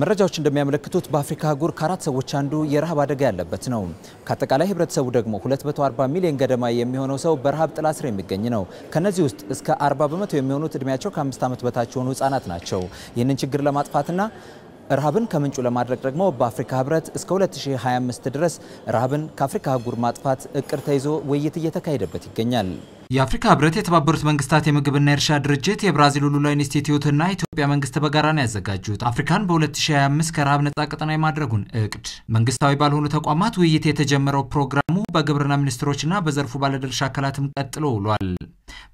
መረጃዎች እንደሚያመለክቱት በአፍሪካ አህጉር ከአራት ሰዎች አንዱ የረሃብ አደጋ ያለበት ነው። ከአጠቃላይ ህብረተሰቡ ደግሞ 240 ሚሊዮን ገደማ የሚሆነው ሰው በረሃብ ጥላ ስር የሚገኝ ነው። ከነዚህ ውስጥ እስከ 40 በመቶ የሚሆኑት እድሜያቸው ከአምስት ዓመት በታች የሆኑ ህጻናት ናቸው። ይህንን ችግር ለማጥፋትና ረሃብን ከምንጩ ለማድረግ ደግሞ በአፍሪካ ህብረት እስከ 2025 ድረስ ረሃብን ከአፍሪካ አህጉር ማጥፋት እቅድ ተይዞ ውይይት እየተካሄደበት ይገኛል። የአፍሪካ ህብረት፣ የተባበሩት መንግስታት የምግብና የእርሻ ድርጅት፣ የብራዚል ሉላ ኢንስቲትዩትና ኢትዮጵያ መንግስት በጋራ ነው ያዘጋጁት አፍሪካን በ2025 ከረሃብ ነጻ ቀጠና የማድረጉን እቅድ። መንግስታዊ ባልሆኑ ተቋማት ውይይት የተጀመረው ፕሮግራሙ በግብርና ሚኒስትሮችና በዘርፉ ባለድርሻ አካላትም ቀጥሎ ውሏል።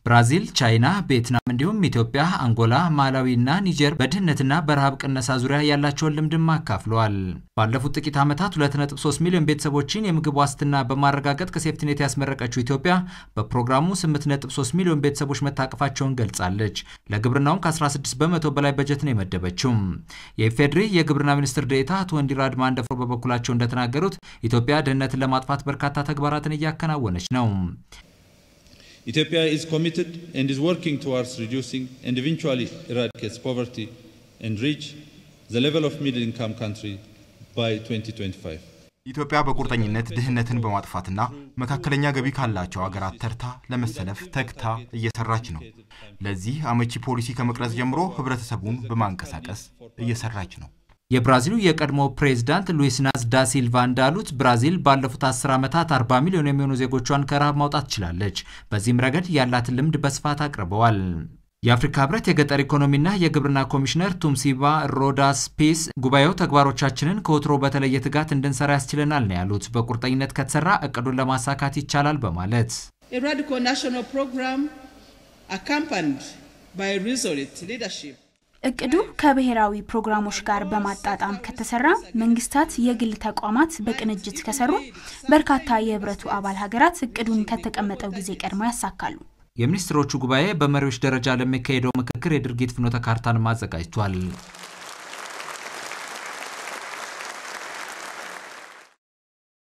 ብራዚል፣ ቻይና፣ ቬትናም እንዲሁም ኢትዮጵያ፣ አንጎላ፣ ማላዊ እና ኒጀር በድህነትና በረሃብ ቅነሳ ዙሪያ ያላቸውን ልምድም አካፍለዋል። ባለፉት ጥቂት ዓመታት 2.3 ሚሊዮን ቤተሰቦችን የምግብ ዋስትና በማረጋገጥ ከሴፍትኔት ያስመረቀችው ኢትዮጵያ በፕሮግራሙ 8.3 ሚሊዮን ቤተሰቦች መታቀፋቸውን ገልጻለች። ለግብርናውም ከ16 በመቶ በላይ በጀት ነው የመደበችው። የኢፌዴሪ የግብርና ሚኒስትር ዴኤታ አቶ ወንዲራድ ማንደፍሮ በበኩላቸው እንደተናገሩት ኢትዮጵያ ድህነትን ለማጥፋት በርካታ ተግባራትን እያከናወነች ነው። Ethiopia is committed and is working towards reducing and eventually eradicates poverty and reach the level of middle-income country by 2025. ኢትዮጵያ በቁርጠኝነት ድህነትን በማጥፋትና መካከለኛ ገቢ ካላቸው አገራት ተርታ ለመሰለፍ ተግታ እየሰራች ነው። ለዚህ አመቺ ፖሊሲ ከመቅረጽ ጀምሮ ህብረተሰቡን በማንቀሳቀስ እየሰራች ነው። የብራዚሉ የቀድሞ ፕሬዝዳንት ሉዊስ ናዝ ዳ ሲልቫ እንዳሉት ብራዚል ባለፉት አስር ዓመታት 40 ሚሊዮን የሚሆኑ ዜጎቿን ከረሃብ ማውጣት ችላለች። በዚህም ረገድ ያላትን ልምድ በስፋት አቅርበዋል። የአፍሪካ ህብረት የገጠር ኢኮኖሚና የግብርና ኮሚሽነር ቱምሲባ ሮዳስ ፒስ ጉባኤው ተግባሮቻችንን ከወትሮ በተለየ ትጋት እንድንሰራ ያስችለናል ነው ያሉት። በቁርጠኝነት ከተሰራ እቅዱን ለማሳካት ይቻላል በማለት ናሽናል ፕሮግራም አካምፓኒድ ባይ ሪዞሉት ሊደርሺፕ እቅዱ ከብሔራዊ ፕሮግራሞች ጋር በማጣጣም ከተሰራ፣ መንግስታት፣ የግል ተቋማት በቅንጅት ከሰሩ፣ በርካታ የህብረቱ አባል ሀገራት እቅዱን ከተቀመጠው ጊዜ ቀድሞ ያሳካሉ። የሚኒስትሮቹ ጉባኤ በመሪዎች ደረጃ ለሚካሄደው ምክክር የድርጊት ፍኖተ ካርታን ማዘጋጅቷል።